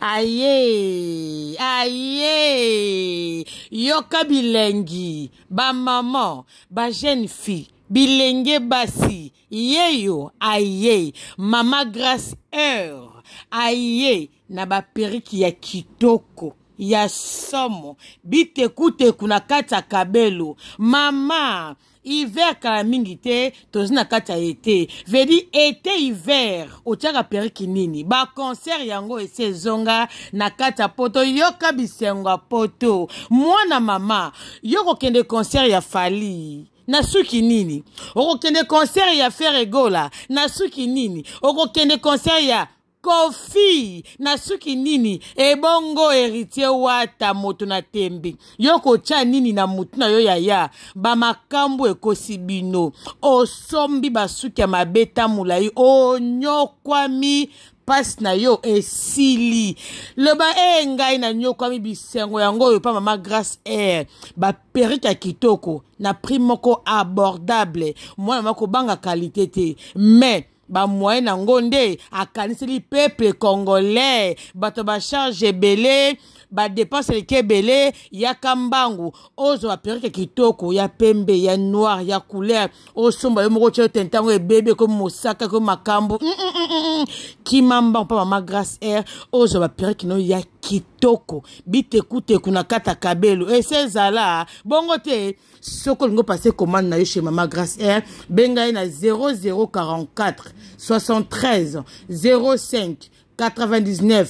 aye aye yoka bilengi bamama bajene fille bilenge basi yeyo aye mama grace heure aye na baperiki ya kitoko ya somo bitekuteku na kati ya kabelo mama hiver kala mingi te toza na kati ya ete vedi ete hiver otiaka periki nini baconcert yango esi ezonga na kati ya poto yoka bisengo ya poto mwana mama yo kokende concert ya fali na suki nini okokende concert ya fer egola na suki nini okokende concert ya kofi na suki nini ebongo héritier wata moto na tembe yo kotya nini na motu na yo yaya bamakambo ekosi bino osombi basuki ya mabe ta molai onyokwami mpasi na yo esili loba e ngai nanyokwami bisengo yango oyo mpa mama grace air baperike ya kitoko na prix moko abordable mwana moko banga kalite te mais bamwaye nango nde akaniseli peuple congolais bato basharge ebele badepanse eleki ebele yaka mbangu ozwa baperike kitoko ya pembe ya noir ya couleur osomba yo moko tya ote ntango ebebe ekomi mosaka ekomi makambo mm -mm -mm. mm, mm. kima mbangu mpa mama grace air ozwa baperike no ya kitoko bitekuteku na kati ya kabelo ese eh, ezala bongo te soki olingo pase commande na yo chez mama grace r eh, benga ye na 0044 73 05 99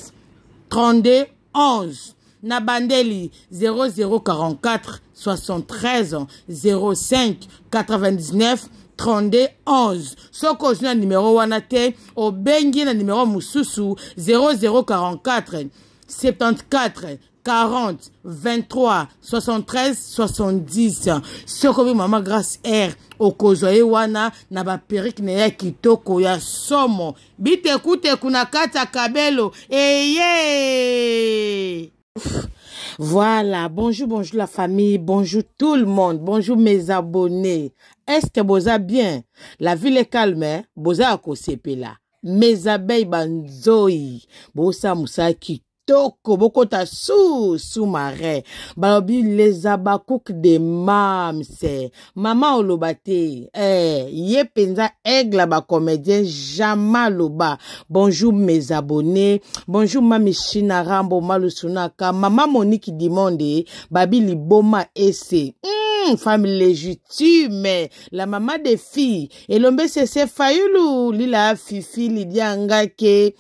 32 11 na bandeli 0044 73 05 99 32 11 soki ozwi na nimero wana te obengi na nimero mosusu 0044 74 40 23 73 70 soki obi mama grace r okozwa ye wana na baperike na ye ya kitoko ya somo bitekuteku na kati ya kabelo eye Voilà, bonjour, bonjour la famille, bonjour tout le monde, bonjour mes abonnés. Est-ce que boza bien? La ville est calme, hein? boza akosepela. Mes abeilles banzoi, bosa musaki kitoko bokota su sous-marin balobi les abakouk de mamse mama oloba te eh, ye mpenza aigle bacomédien jama aloba bonjour mes abonnés bonjour mami shina rambo malusunaka mama monique dimonde babi liboma ese mm. femme légitime la mama de fille elombe sese fayulu lila fifi lidia ngake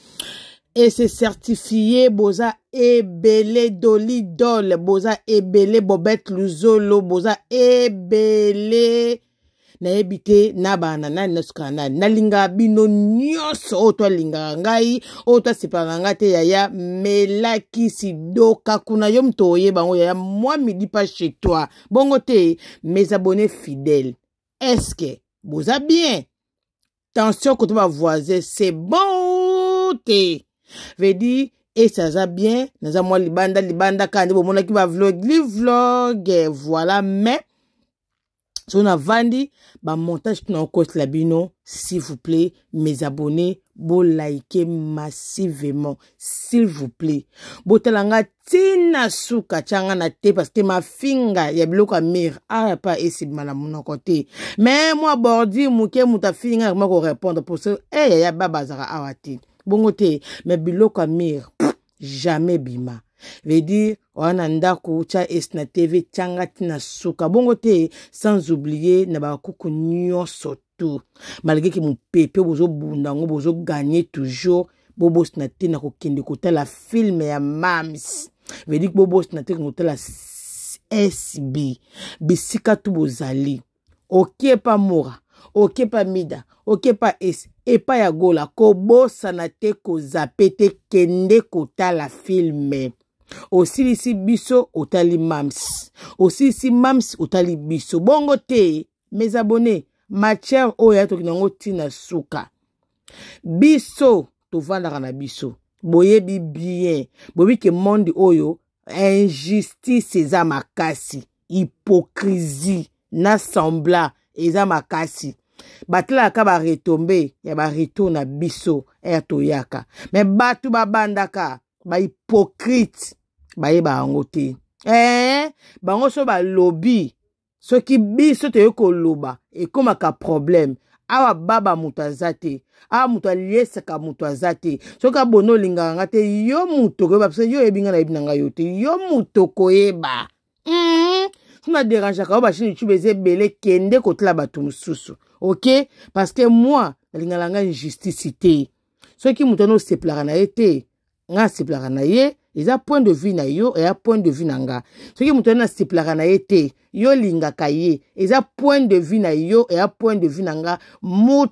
ese certifie boza ebele dolidole boza ebele bobete luzolo boza ebele nayebi te na bana nani nasukana nani nalingaka bino nyonso oyo twalingaka ngai oyo twasepelaka ngai te yaya melakisi doka kuna yo moto oyeba ngo yaya mwa midi pa chez toi bongo te mes abonné fidèle estce boza bien tension koto bavoisin c'est bon te vedi esi aza bien naza mwa libanda libanda kaka nde bomonaki bavlogli vlog voilà mais so navandi bamontage mpona okotela bino s'il vous plaît mes abonnés bolike massivement s'il vous plaît botala nga ntina suka tia nga na te parce que mafinga ah, eh, ya biloko ya mire aya pa esibima na monoko te me mwa bordi moke moto afingi nga mwa korépondre pour se eya ya baba azaka awa te bongo te me biloko ya mire jamais bima veut dire oya na ndako tya esi na tv tyanga ti na suka bongo te sans oublier na bakuku nyonso tu malgré ke mopepe bozobunda yango bozoganye toujours bobosina te na kokende kotala filme ya mams veut dire bobosina te kotala sb bisika tu bozali okepa mora okepa mida okepa epai ya gola kobosana te kozape te kende kotala filme osilisi biso otali mams osilisi mams otali biso bongo te mes abone matière oyo atoki nango ntina suka biso tovandaka na biso boyebi bien boyebi ke monde oyo injustice eza makasi hypocrisie na sembla eza makasi batalaka baretombe ya bareto na biso ya toyaka me bato babandaka bahipokrite bayeba yango te eh, bango so balobi soki biso toyei koloba ekómaka problème awa baba moto aza te awa moto aliesaka moto aza te soki abona olingaka nga te yo moto koyeba biso yo oyebi nga nayebi na ngai yo te yo moto koyeba mm -hmm. so naderangeaka oyo bashine youtube eza ebele kende kotala bato mosusu ok parceke mwa nalingaka ngai injustice te soki moto ani osepelaka na ye te ngai asepelaka na ye eza point de vue na yo eya point de vue na nga soki moto ani asepelaka na ye te yo olingaka ye eza point de vue na yo eya point de vue na nga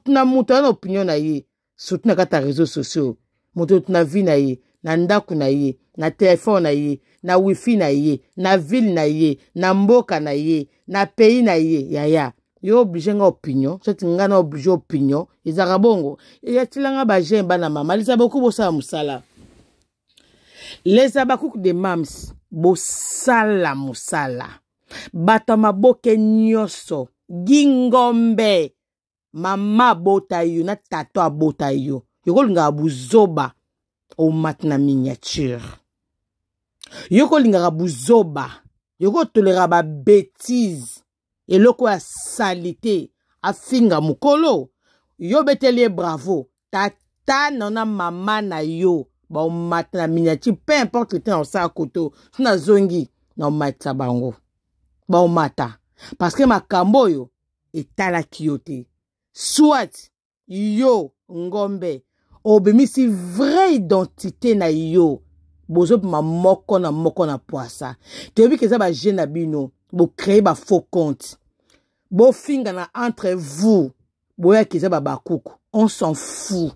na moto aza na opinion na ye surtout na kati ya réseau sociaux moto na vie na ye na ndako na ye na telefone na ye na wifi na ye na ville na ye na mboka na ye na pays na ye yaya yo oblige nga opinion soki nga na oblige opinion ezalaka bongo eya tilanga bagene bana mama leza bakoki bosala mosala leza bakoki de mams bosala mosala bato ya maboke nyonso gingombe mama abota yo na tato abota yo yokolingaka buzoba omati na miniature yokolingaka buzoba yokotolera babétise eloko ya sali te afinga mokolo yobeteli ye bravo tata na na mama na yo baomata na miniature peu importe lete na osala koto so nazongi na omatisa bango baomata parceke makambo oyo etalaki yo te soit yo ngombe obimisi vraie identité na yo bozobima moko na moko na poasa toyebi ke eza baje na bino bocréer bafaux compte bofingana entre vous boyaki eza babakuku on s'en fou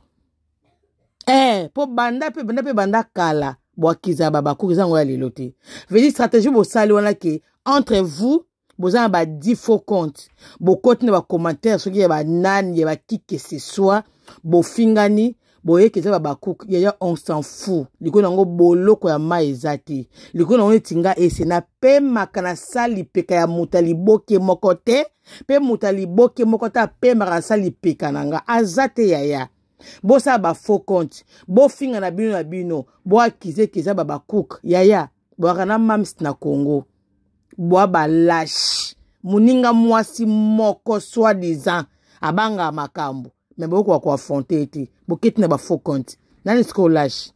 eh, mpo banda mpe banda mpe banda kala bwakiza babakuku eza yango ya lelo te vedi stratégie bosali wana ke entre vous boza na badi faux compte bokoti na bacommentaire soki ya banani ya bakike se soit bofingani boyeke eza babakuke yaya on s'en fou likolo yango boloko ya mai eza te likolo yango neti nga ese napemaka nasali peka ya moto aliboke moko te mpe moto aliboke moko te apemaka asali peka na nga aza te yaya bosala bafaux compte bofinga na bino na bino boakize eke eza babakuke yaya bwaka na mams na congo bwa balashe moninga mwasi moko soi disant abanga makambo me bokoka koaffronte te boketi na bafaux compte nani sika olage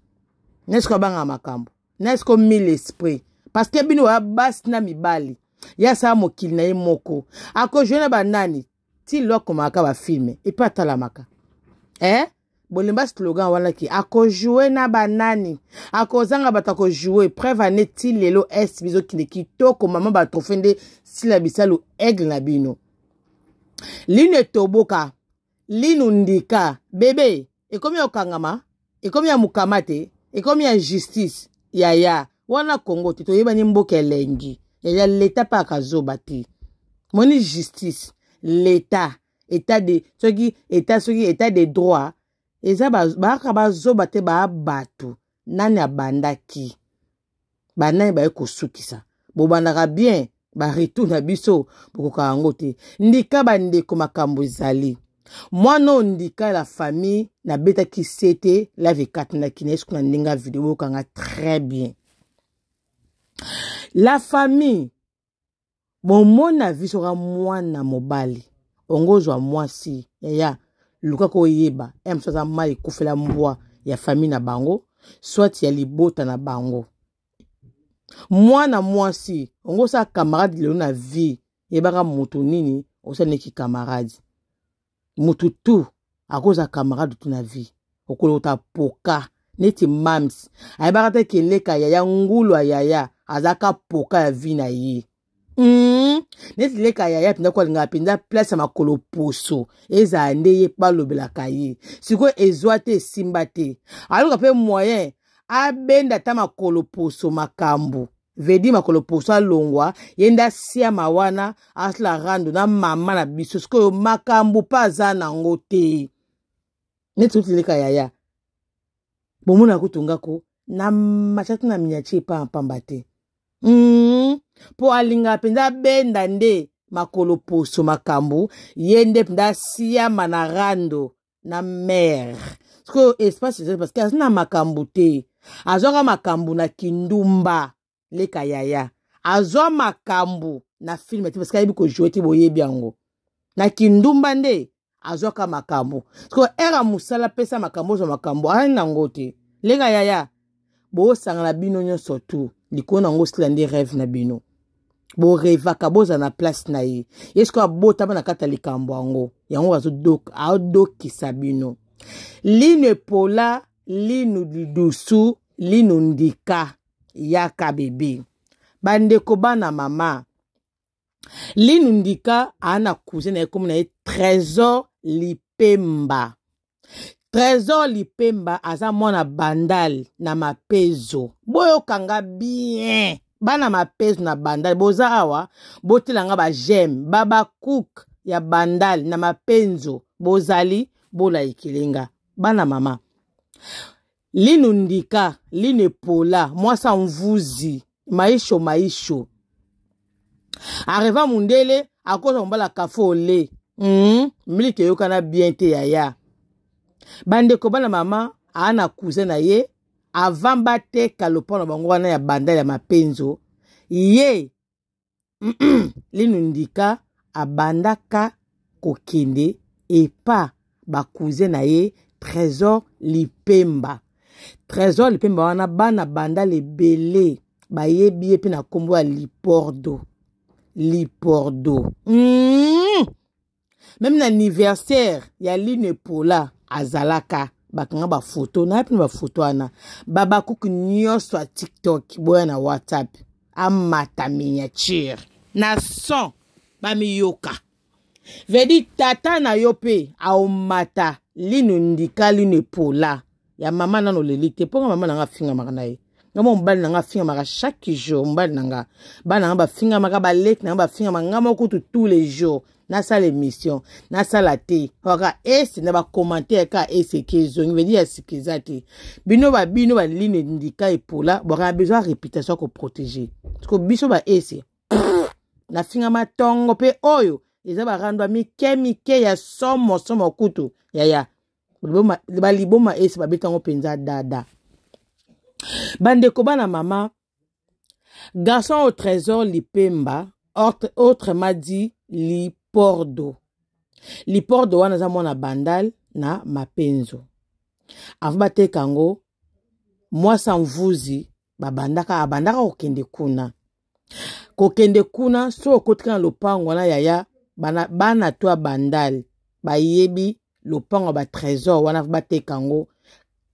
nani sika obangaka makambo nani sika omile esprit parce ke bino oya ah, basi na mibali ye asala mokili na ye moko akozwe na banani ti lo akomaka bafilme epe atalamaka eh? bolemba slogan wana ke akozwe na banani akozanga bato akozwe preuve ane ti lelo est bizokende kitoko mama batrofe nde sila bisalu aigle na bino lino etoboka linu ndika bebe ekomi ya kokangama ekomi ya mokama te ekomi ya justice yaya wana kongo te toyebani mboka elengi yaya leta mpe akazoba te moni justice leta etat de soki etat soki etat de droit eza bakaka bazoba te baa bato nani abandaki banani baye kosukisa bobandaka bien baretu na biso bokokaka yango te ndika bandeko makambo ezali mwana oyo ndika la famille nabetaki sete live ekatanaki na esuku na ndenge ya video boyokanga très bien la famille bomona biso ka mwana mobali ongozwa mwasi yaya lukaka oyeba ya mosu aza mai ekufela mbwa ya famille na bango swat ya libota na bango mwana mwasi ongosala kamarade lelo na vie yebaka moto nini osalinaki kamarade motu tu akozala camarade tu na vie okolota poka neti mams ayebaka te keleka yaya ngulu ayaya azalaka poka ya vie na ye mm. neti leka yaya mpenza kue alingaka mpenza place ya makolo poso ezala nde ye mpe alobelaka ye sikoyo ezwa te esimba te aluka mpe moyen abenda ata makolo poso makambo vedi makolo poso alongwa ye nde asiama wana asala rando na mama na biso sikoyo makambo mpo aza nango te neti otileka yaya bomona kutungako na macha ti na miniature epampamba te mm. mpo alingaka mpenza abenda nde makolo poso makambo ye nde mpenza asiama na rando na mare sikoyo espace parce que aza na makambo te azwaka makambo na kindumba leka yaya azwa makambo na filme te parceke ayebi kojoue te boyebi yango na kindumba nde azwaka makambo parceke ere mosala apesa makambo ozwa makambo aye nango te leka yaya bosangana bino nyonso tu likolo na yango sila nde rêve na bino borevaka bozala na place na ye ye sikoyo abotama na kati ya likambo yango yango azodokisa bino lino epola lino lidusu lino ndika yaka bebe bandeko bana mama linu ndika aa na cousin na ye komi na ye trésor lipemba trésor lipemba aza mwana bandale na mapezo boyokanga bien bana mapezo na bandale boza awa botelanga bageme babakuk ya bandale na mapenzo bozali bolayekelenga bana mama linu ndika linu epola mwasa mvuzi maisho maisho areva mundele akozwa mobala kafe ole mm, miliki eyokana bien te yaya bandeko bana mama aa na kuze na ye avamba te kalopo na bango wana ya bandale ya mapenzo ye linu ndika abandaka kokende epa bakuze na ye trésor lipemba trésor lipemba wana bana bandala ebele bayebi ye mpe na nkombo ya lipordo lipordo mm! meme na anniversaire ya line pola azalaka bakanga bafoto naye mpena bafoto wana babakuki nyonso ya tiktok boya na whatsapp amata miniature na son bamiyoka vedi tata na yo mpe aomata lino ndika lino epola ya mama nano oleli te mpo nga mama na nga afingamaka na ye nga mo mobali na nga afingamaka chaque jour mobali na nga bana nga bafingamaka baleki na nga bafingamaka nga moko kutu tous les jours nasala émission nasala te aka ese na bacommentaire ka eseke ezongi vedi ya sika eza te bino babino baline ndika epola bwakana besoin ya réputation ya koprotege parceke biso baese nafingama ntongo mpe oyo eza barandwa mike mike ya somosomo kutu yaya baliboma esi babetango mpenza dada bandeko bana mama garçon au trésor lipemba autrement dit lipordo lipordo wana aza mwana bandal na mapenzo avo bateka yango mwasa mvuzi babandaka abandaka kokende kuna kokende kuna so okotiki na lopango wana yaya bana, bana to ya bandal bayebi lopango ya batrésor wana bateka yango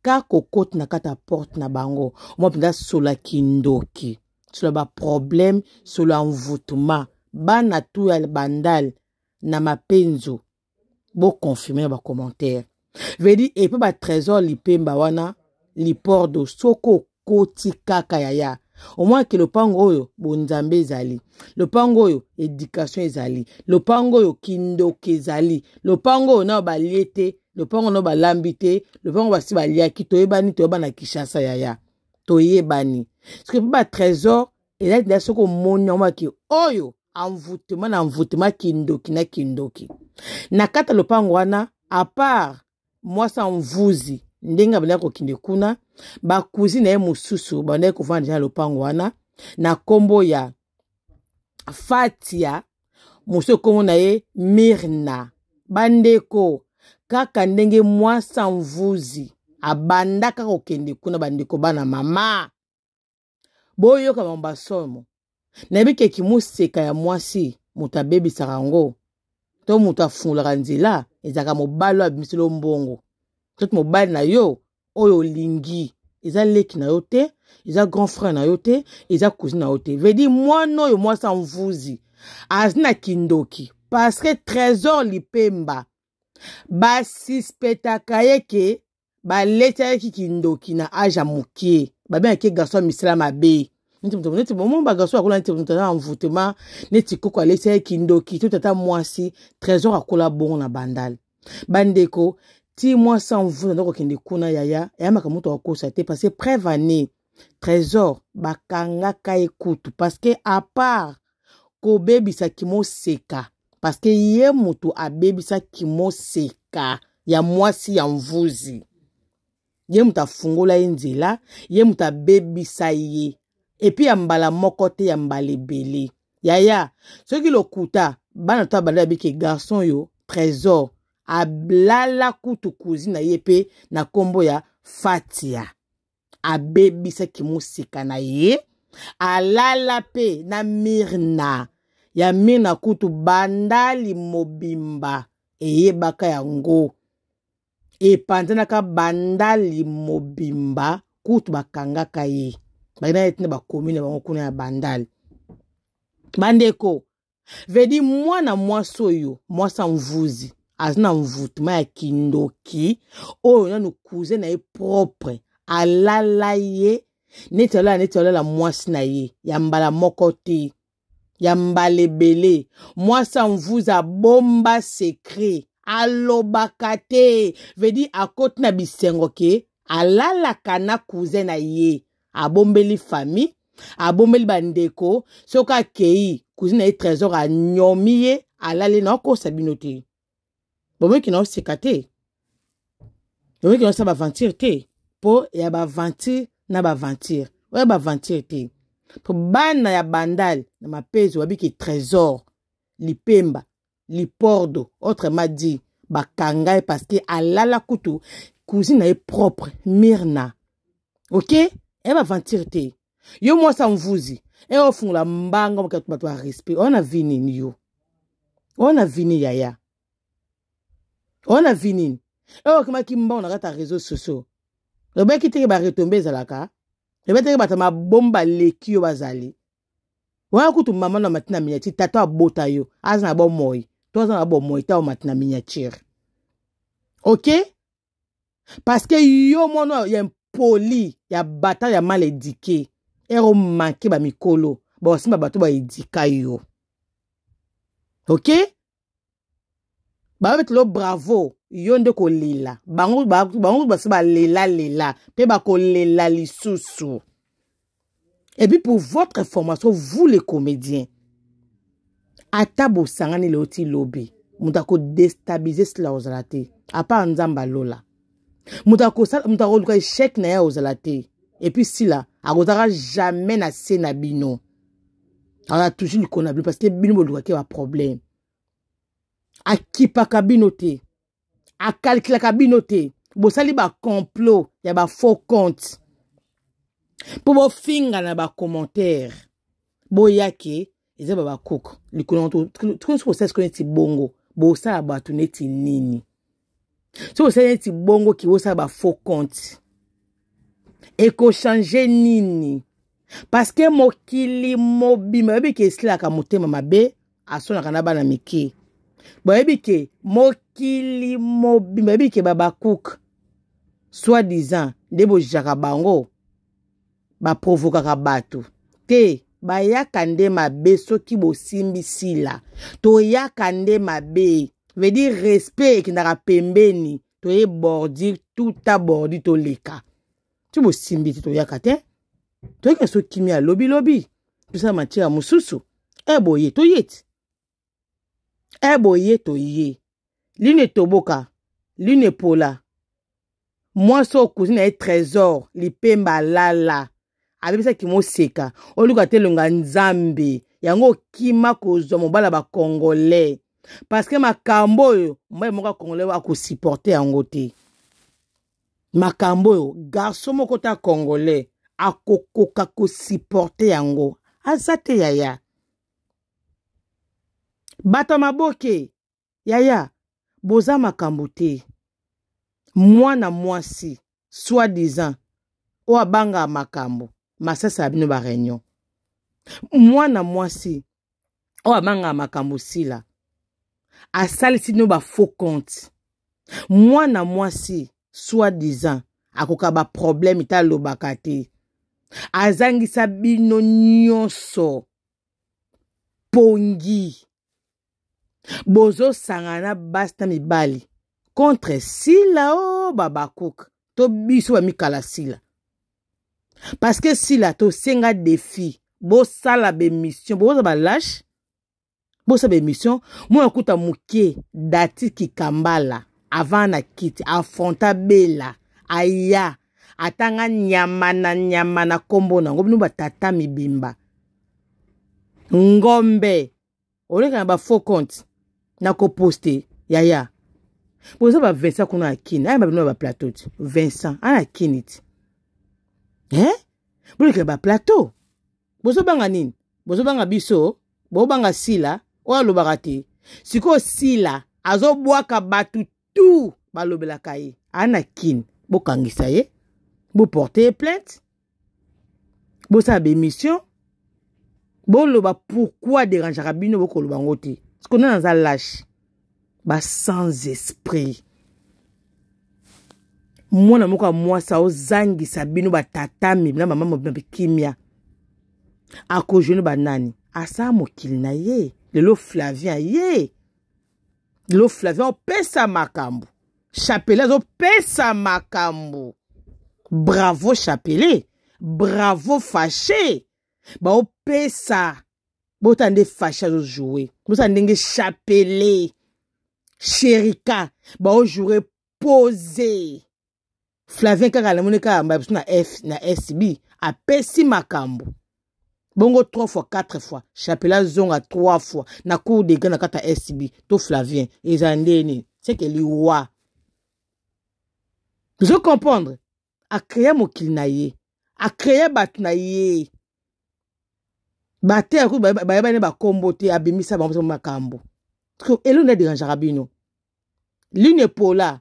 kaka okoti na kati ya porte na bango mwa mpenza sola kindoki sola baproblème sola mvutuma bana tu ya bandale na mapenzu boconfirme na bacommentaire vedi epe batrésor lipemba wana lipordo soki okoti kaka yaya au moins ke lopango oyo bonzambe ezali lopango oyo éducation ezali lopango oyo kindoki ezali lopango oyo nayo balie te lopango nayo balambi te lopango basi baliaki toyebani toyeba na kishasa yaya toyebani soki mpe batrésor ezali nda soki omoni yango ake oyo envoutema na envoutema kindoki na kindoki na kati ya lopango wana apart mwasi anvuzi ndenge abandaki kokende kuna bakuzi na ye mosusu bandaki kovanda na lopango wana na nkombo ya fatia mosusu nkombo na ye mirna bandeko kaka ndenge mwasa mvuzi abandaka kokende kuna bandeko bana mama boyoka bango basomo nayebi keki moseka ya mwasi moto abebisaka yango to moto afungolaka nzela ezalaka mobali oyo abimisi lo mbongo peut-être mobali na yo oyo olingi eza leki na yo te eza grand frère na yo te eza cousine na yo te vedi mwana oyo mwasi amvuzi azi na kindoki parceke trésor lipemba basuspectaka ye ke baletiaki kindoki na age ya moke babengaki garso ya misala mabe neti momo bagarso akola neti moto aza na mvutema neti koko aletiaki kindoki to tata mwasi trésor akola bongo na bandale bandeko ti mwasi amvunda ndako okende kuna yaya ayambaka moto akosa te parce que preuve ane trésor bakangaka ye kutu parce que apart kobebisaki moseka parce que ye moto abebisaki moseka ya mwasi ya mvuzi ye moto afungola ye nzela ye moto abebisa ye epuis ya mbala moko te ya mbala ebele yaya soki lokuta bana to abandi babiki garçon oyo trésor ablala kutu kuzi na ye mpe na nkombo ya fatia abebisaki mosika na ye alala mpe na mirna ya mirna kutu bandali mobimba eyebaka yango epanzanaka bandali mobimba kutu bakangaka ye baki na ye tina bakomi na bango kuna ya bandali bandeko vedi mwana mwasi oyo mwasi ya mvuzi aza na mvutuma ya kindoki oyo nanu cousin na ye propre alala ye neti alala neti alala mwasi na ye ya mbala moko te ya mbala ebele mwasi amvuza abomba sekret alobaka te vedi akoti na bisengo ke alalaka na cousin na ye abombeli famille abombeli bandeko soki akei cousin na ye trésor anyomi ye alali na okosa bino te bomoki na oseka te bomoki na osala baventure te mpo ya baventure na baventure oya baventure te mpo bana ya bandale na mapezo babiki trésor lipemba lipordo autrement dit bakanga ye parce que alala kutu cousin na ye propre mirna ok eye baventure te yo mwasi amvuzi eye ofungola mbanga mokato bato ya respect oyo na vi nini yo oyo na vi ni yaya wana vi nini oyokimaki oh, mbango na kati ya réseau sociaux lobaki teke baretombe ezalaka lobe teke bato mabomba baleki yo bazali wana kutu mama na mati na miniature tata abota yo aza na bomoi to aza na bomoi ta omati na miniature ok parce que yo mwana ya mpoli ya bata ya mal édike ero manke bamikolo baosimba bato baedika yo ok babetelao bravo yo nde kolela bango basi balelalela mpe bakolela lisusu et puis pour votre information vous les comédiens ata bosangani lelo ti lobi moto akodestabilize sila ozala te apart nzambe alola moto akoluka échec na ye ozala te epuis sila akozalaka jamais na se na bino akoza toujours likolo na bino parce ke bino bolukaki baproblème akipaka bino te akalkulaka bino te bosali bacomplot ya bafaux compte mpo bofingana bacommentaire boya ke eza ba bakook likolo tukoni soki bosali sikoyo neti bongo bosala bato neti nini soki bosali neti bongo ke bosala bafaux compte ekochange nini parceke mokili mobima oyebi ke esilaka motema mabe asonaka na bana mike boyebi ke mokili mobimba boyebi ke babakuke soi disant nde bozizaka bango baprovokaka bato te bayaka nde mabe soki bosimbi sila toyaka nde mabe vedi respect ekendaka pembeni toye bordi tuta bordi toleka ti bosimbi te toyaka te toyeke so kimi alobilobi tosala matia mosusu e boye toye ti e boye toye lino etoboka lino epola mwasi okuzi na ye trésor lipemba alala abebisaki moseka oluka te elonga nzambe yango okima kozwa mobala bacongolais parceke makambo oyo mobali moko acongolais akosupporte yango te makambo oyo garso moko ta congolais akokoka kosupporte yango aza te yaya bato ya maboke yaya boza makambo te mwana mwasi soi disant oyo abangaka makambo masasa ya bino bareunion mwana mwasi oyo abangaka makambo sila asalisi bino bafaux compte mwana mwasi soi disant akoka baproblème te alobaka te azangisa bino nyonso pongi bozosangana basi na mibali contre sila o oh, babakoka to biso bamikala sila parceke sila tosenga defi bosala bemission bokoza balashe bosala bemission mwana kuta moke dati kikambala avant na kiti afronta bela aya atanga nyama na nyama na nkombo nango bino batata mibimba ngombe oleka na bafaux compte nakoposte yaya boza bavincent kuna akini aya mabino ya baplateau ti vincent ana akini ti e bolekela baplateau bozobanga nini bozobanga biso bozobanga sila oyo alobaka te sikoyo sila azobwaka bato tu balobelaka ye aa na kini bokangisa ye boporte ye plainte bosala bémission boloba pourkui aderangeaka bino bokoloba yango te sikonde naza lâche basans esprit mwana moko ya mwasi ozangisa bino batatami na mama mobina bikimia akojoine banani asala mokili na ye lelo flavien ye lelo flavien opesa makambo chapelet azopesa makambo bravo chapelet bravo fache baopesa bota nde fashe azozue bota ndenge chapele sherika baozure pose flavien kaka alamoni kaka mbala biso na f na sb apesi makambo bongo 3 fois 4 fois chapele azonga 3 fois na cour de gan na kati ya sb to flavien eza ndeni seke liwa tozo comprendre akreya mokili na ye akreya bato na ye bateya kuti bayebani bakombo te abimisa bango makambo elongi aderangeaka bino lune epola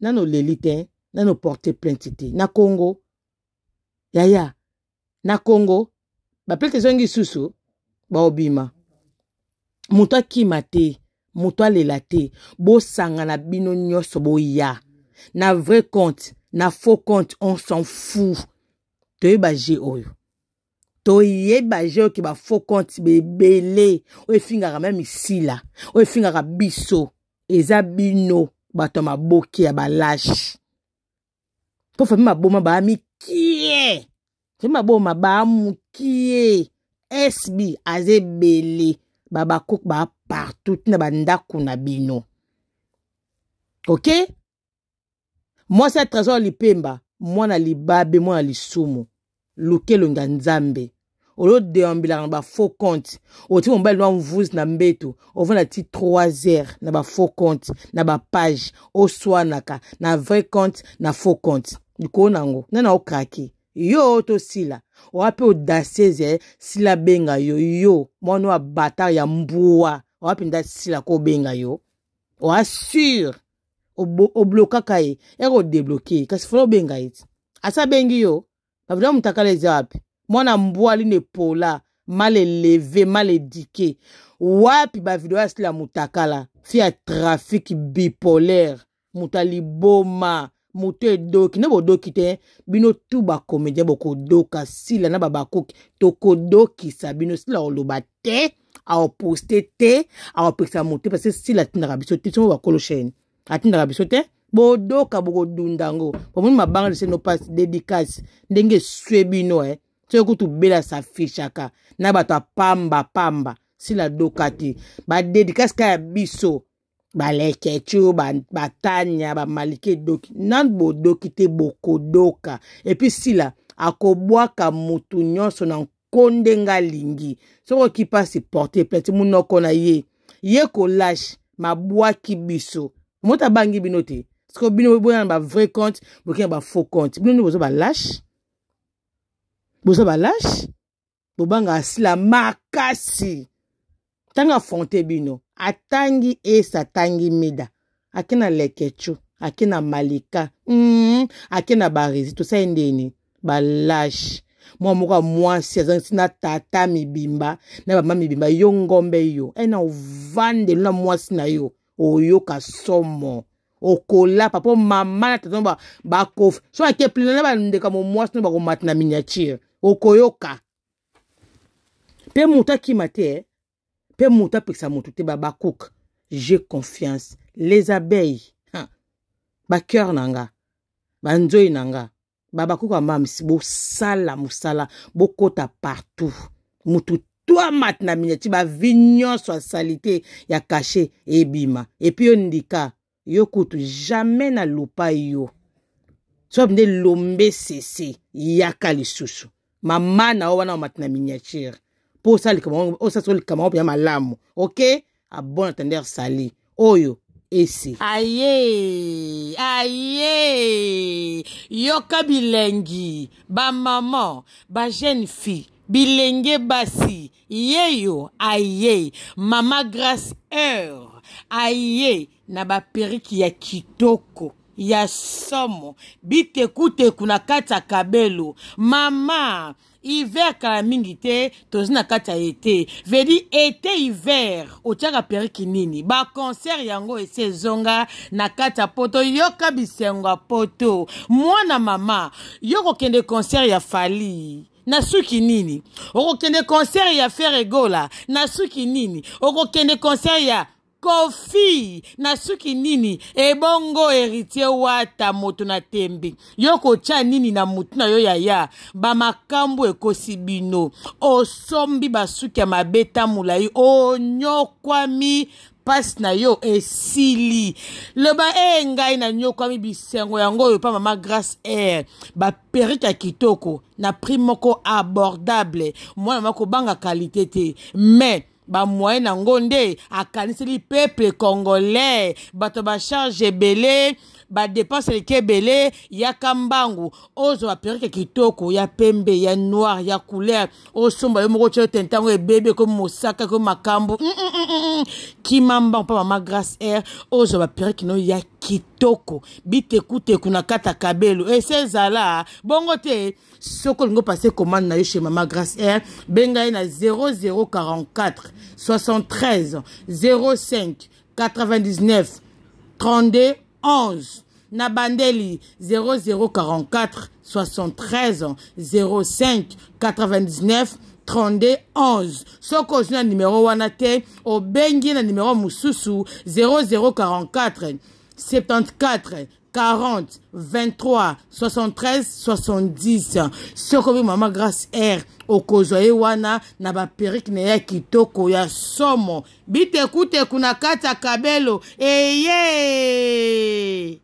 nano oleli te nano oporte plainte te na congo yaya na congo baplainte ezongi lisusu baobima moto akima te moto alela te bosangana bino nyonso boya na vrai compte na faux compte on s'en fou toyeba g oyo toyeba je oyoke bafaux compte bebele oyo efingaka me misila oyo efingaka biso eza bino bato ya maboki ya balashe mpo fami maboma baamikie fami maboma baamukie sb aza ebele babakoki baapartout tina bandako na bino ok mwasi ya trésor lipemba mwana libabe mwana lisumu lokelonga nzambe olodeyambelaka na bafaux compte oti mobali no amvuse na mbeto ovanda ti 3 heures na bafaux compte na bapage oswanaka na vrai compte na faux compte likolo nango nani okraki yo tosila oya mpe odasieze sila abenga yo yo mwana oyo abatare ya mbuwa oya mpenza sila kobenga yo oya sur oblokaka ye ere odebloke kasi fola obenga ye eh? ti asi abengi yo Abraham mtakaleja wapi? Mwana mbwali ne pola mal élevé, mal éduqué. Wapi ba video asili ya mutakala. Fia trafic bipolaire. Mutaliboma. moto edoki na bodoki te bino tu bacomédien bokodoka sila na babakoki tokodokisa bino sila oloba te aoposte te aopekisa moto parce sila atindaka biso te somo bakolo chaine atindaka biso te bodoka bokodunda yango bomoni mabanga lese nopasi dédicace ndenge eswe bino e eh. soki kutu belasa afishaka na bato apambapamba sila doka te badédicace ka ya biso balekecu batanya bamalike edoki nanu bodoki te bokodoka epui sila akobwaka motu nyonso na nkonde nga alingi soki oki mpasi porte plainte munoko na ye ye kolashe mabwaki biso moto abangi bino te parce que bino boya na ba vrai compte boke na ba faux compte bino ni boza balache boza balache bobanga asila makasi ntango afronte bino atangi esi atangi mida ake na lekecu ake na malika mm, ake na barezi tosali ndeni balashe mwa moko ya mwasi azangi ti na tata mibimba na bama mibimba yo ngombe yo e na ovandelo na mwasi na yo oyoka somo okolapa mpo mama na tata no bakofi so akepelina na bandeka momwasi no bakomata na miniature okoyoka mpe moto akima te mpe moto apekisa motu te babakuka j'ai confiance les abeilles bacoeur na nga banzoi na nga babakuka mamisi bosala mosala bokota partout motu twamate na miniature bavi nyonso asali te ya kashe ebima epui yo ndika yo kutu jamai naloba yo soki nde lombe sese yaka lisusu mama na yo wana omati na miniature mpo osalisa likama moko mpenza malamu ok abona tender sali oyo ese aye aye yoka bilengi bamama bajeune fille bilenge basi ye yo aye mama grace heure aye na baperiki ya kitoko ya somo bitekuteku na kati ya kabelo mama hiver kala mingi te tozi na kati ya ete vedi ete hiver otiaka periki nini baconcert yango esi ezonga na kati ya poto yoka bisengo ya poto mwana mama yo kokende concert ya fali na suki nini okokende concert ya fer egola na suki nini okokende concert ya kofi na suki nini ebongo héritier wata moto na tembe yo kotya nini na motu na yo yaya bamakambo ekosi bino osombi basuki ya mabe ta molai onyokwami mpasi na yo esili loba e ngai nanyokwami bisengo yango oyo mpa mama grace air baperike ya kitoko na prix moko abordable mwana moko banga kalite te mais bamwaye nango nde akaniseli peuple congolais bato basharge ebele badepanse eleki ebele yaka mbangu ozwa perike kitoko ya pembe ya noir ya couleur osomba yo moko tyo te ntango ebebe ekomi mosaka ekomi makambo mm -mm -mm. mm, mm. kima mbangu mpa mama grace air ozwa baperike no ya kitoko bitekuteku na kati ya kabelo ese eh, ezala bongo te soki olingo pase commande na yo chez mama grace air benga ye na 0044 73 05 99 32 11 na bandeli 0044 73 05 99 32 11 soki ozwi na nimero wana te obengi na nimero mosusu 0044 74 40 23 73 70 soki obi mama grace r okozwa ye wana na baperike na ye ya kitoko ya somo bitekuteku na kati ya kabelo eye